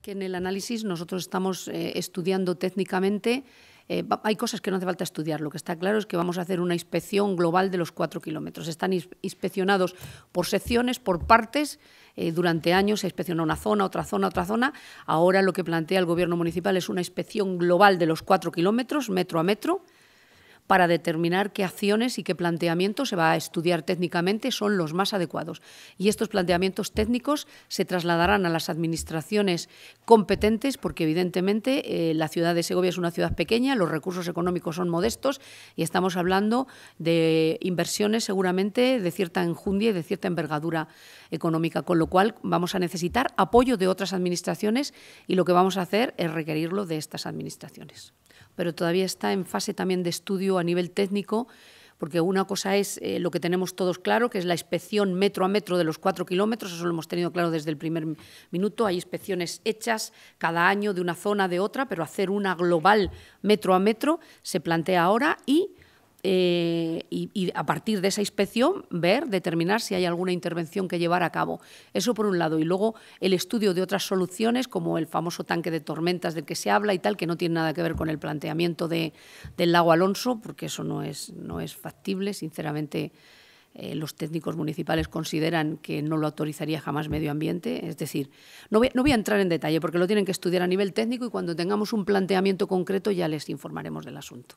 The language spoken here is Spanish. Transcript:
que en el análisis nosotros estamos eh, estudiando técnicamente. Eh, hay cosas que no hace falta estudiar. Lo que está claro es que vamos a hacer una inspección global de los cuatro kilómetros. Están inspeccionados por secciones, por partes. Eh, durante años se inspeccionó una zona, otra zona, otra zona. Ahora lo que plantea el Gobierno municipal es una inspección global de los cuatro kilómetros, metro a metro para determinar qué acciones y qué planteamientos se va a estudiar técnicamente son los más adecuados. Y estos planteamientos técnicos se trasladarán a las administraciones competentes porque evidentemente eh, la ciudad de Segovia es una ciudad pequeña, los recursos económicos son modestos y estamos hablando de inversiones seguramente de cierta enjundia y de cierta envergadura económica, con lo cual vamos a necesitar apoyo de otras administraciones y lo que vamos a hacer es requerirlo de estas administraciones. Pero todavía está en fase también de estudio a nivel técnico, porque una cosa es eh, lo que tenemos todos claro, que es la inspección metro a metro de los cuatro kilómetros, eso lo hemos tenido claro desde el primer minuto, hay inspecciones hechas cada año de una zona, de otra, pero hacer una global metro a metro se plantea ahora y... Eh, y, a partir de esa inspección ver, determinar si hay alguna intervención que llevar a cabo. Eso por un lado. Y luego el estudio de otras soluciones, como el famoso tanque de tormentas del que se habla y tal, que no tiene nada que ver con el planteamiento de, del lago Alonso, porque eso no es, no es factible, sinceramente. Eh, los técnicos municipales consideran que no lo autorizaría jamás medio ambiente. Es decir, no voy, a entrar en detalle porque lo tienen que estudiar a nivel técnico y cuando tengamos un planteamiento concreto ya les informaremos del asunto.